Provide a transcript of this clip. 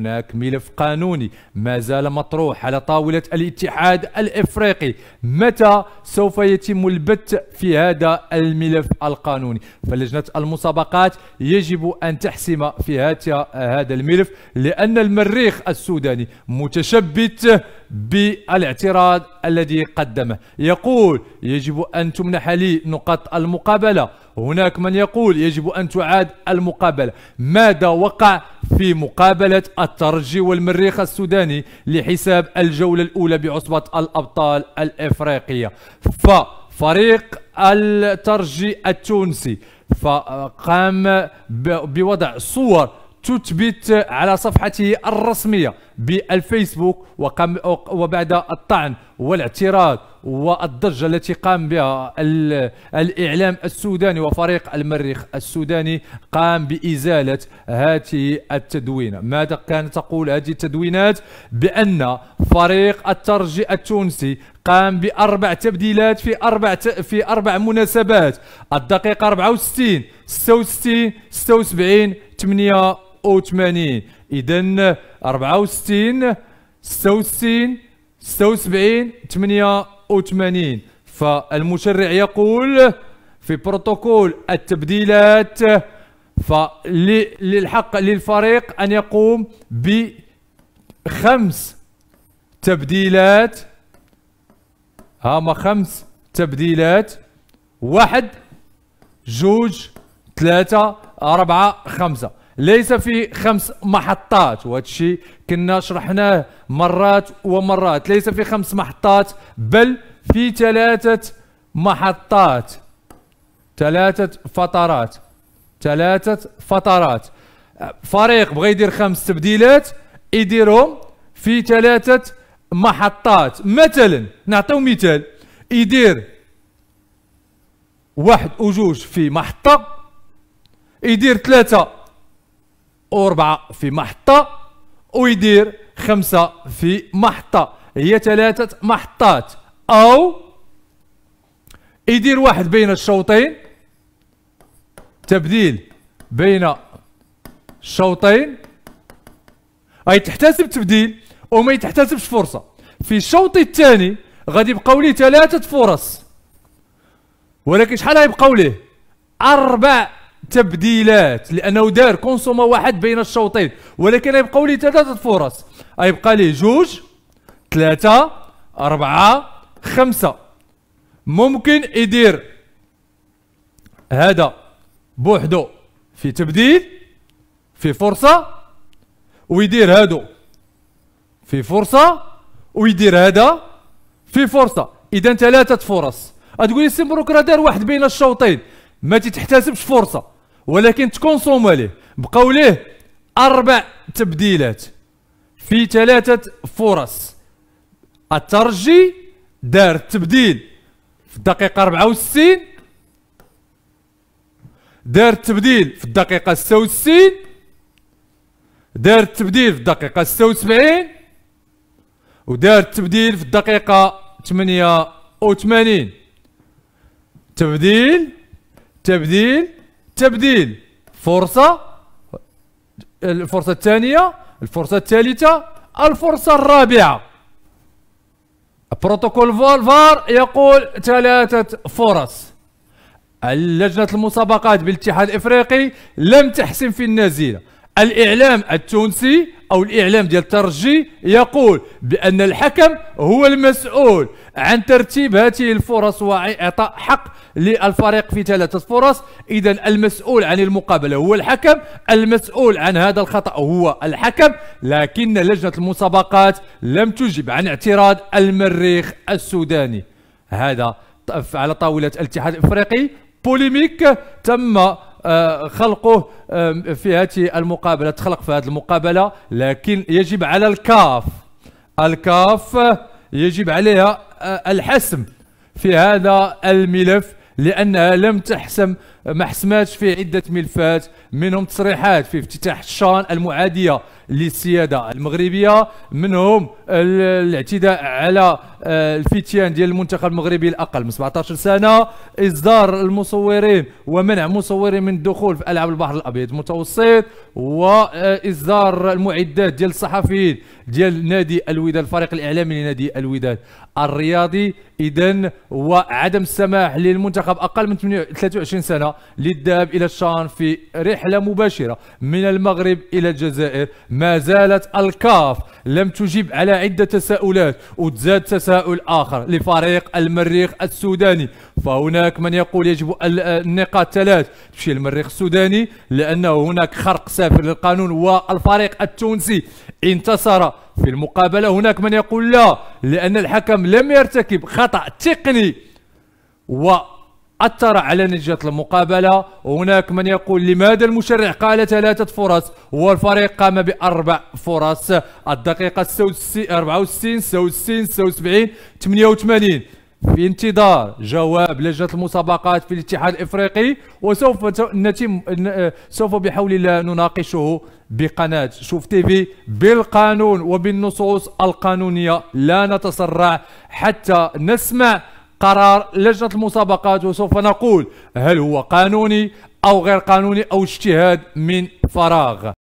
هناك ملف قانوني ما زال مطروح على طاولة الاتحاد الإفريقي متى سوف يتم البت في هذا الملف القانوني فلجنة المسابقات يجب أن تحسم في هذا الملف لأن المريخ السوداني متشبت بالاعتراض الذي قدمه يقول يجب أن تمنح لي نقاط المقابلة هناك من يقول يجب أن تعاد المقابلة ماذا وقع في مقابلة الترجي والمريخ السوداني لحساب الجولة الأولى بعصبة الأبطال الإفريقية ففريق الترجي التونسي فقام بوضع صور تثبت على صفحته الرسمية بالفيسبوك وقام وبعد الطعن والاعتراض والضجة التي قام بها الإعلام السوداني وفريق المريخ السوداني قام بإزالة هذه التدوينة ماذا كانت تقول هذه التدوينات بأن فريق الترجي التونسي قام بأربع تبديلات في أربع ت... في أربع مناسبات الدقيقة 64 66 76 8 وثمانين إذا اربعة وستين ستة وستين ستة وسبعين ثمانية وثمانين فالمشرع يقول في بروتوكول التبديلات فللحق للفريق أن يقوم بخمس تبديلات هما خمس تبديلات واحد جوج ثلاثة أربعة خمسة ليس في خمس محطات وهذا الشيء كنا شرحناه مرات ومرات ليس في خمس محطات بل في ثلاثة محطات ثلاثة فترات ثلاثة فترات فريق بغى يدير خمس تبديلات يديرهم في ثلاثة محطات مثلا نعطيو مثال يدير واحد وجوج في محطة يدير ثلاثة وربعة في محطة ويدير خمسة في محطة هي ثلاثة محطات أو يدير واحد بين الشوطين تبديل بين الشوطين اي تحتسب تبديل وما يتحتسبش فرصة في الشوط الثاني غادي يبقاو ليه ثلاثة فرص ولكن شحال غيبقاو ليه أربع تبديلات لانه دار كونسوما واحد بين الشوطين ولكن يبقوا لي ثلاثه فرص يبقى لي جوج ثلاثه اربعه خمسه ممكن يدير هذا بوحدو في تبديل في فرصه ويدير هادو في فرصه ويدير هذا في فرصه اذا ثلاثه فرص تقول لي سيمبروك راه دار واحد بين الشوطين ما تتحتسبش فرصه ولكن تكونسوم عليه بقاو ليه اربع تبديلات في ثلاثه فرص الترجي دار تبديل في الدقيقه 64 دار تبديل في الدقيقه 66 دار تبديل في الدقيقه 76 ودار تبديل في الدقيقه 88 تبديل تبديل تبديل فرصة الفرصة الثانية الفرصة الثالثة الفرصة الرابعة بروتوكول فار يقول ثلاثة فرص اللجنة المسابقات بالاتحاد الافريقي لم تحسم في النازلة الإعلام التونسي أو الإعلام ديال الترجي يقول بأن الحكم هو المسؤول عن ترتيب هذه الفرص وإعطاء حق للفريق في ثلاثة فرص إذا المسؤول عن المقابلة هو الحكم المسؤول عن هذا الخطأ هو الحكم لكن لجنة المسابقات لم تجب عن اعتراض المريخ السوداني هذا على طاولة الاتحاد الإفريقي بوليميك تم آه، خلقه آه، في هذه المقابله تخلق في هذه المقابله لكن يجب على الكاف الكاف يجب عليها آه، الحسم في هذا الملف لانها لم تحسم ما حسماتش فيه عده ملفات منهم تصريحات في افتتاح الشان المعاديه للسياده المغربيه منهم الاعتداء على آه، الفتيان ديال المنتخب المغربي الاقل من 17 سنه اصدار المصورين ومنع مصورين من الدخول في العاب البحر الابيض المتوسط واصدار المعدات ديال الصحفيين ديال نادي الوداد الفريق الاعلامي لنادي الوداد الرياضي اذا وعدم السماح للمنتخب اقل من 23 سنه للذهاب إلى الشان في رحلة مباشرة من المغرب إلى الجزائر ما زالت الكاف لم تجيب على عدة تساؤلات وتزاد تساؤل آخر لفريق المريخ السوداني فهناك من يقول يجب النقاط ثلاث تمشي المريخ السوداني لأنه هناك خرق سافر للقانون والفريق التونسي انتصر في المقابلة هناك من يقول لا لأن الحكم لم يرتكب خطأ تقني و أثر على نتيجة المقابلة وهناك من يقول لماذا المشرع قال ثلاثة فرص والفريق قام بأربع فرص الدقيقة 64 66 76 88 في انتظار جواب لجنة المسابقات في الاتحاد الإفريقي وسوف نتم سوف بحول الله نناقشه بقناة شوف تيفي بالقانون وبالنصوص القانونية لا نتسرع حتى نسمع قرار لجنة المسابقات وسوف نقول هل هو قانوني أو غير قانوني أو اجتهاد من فراغ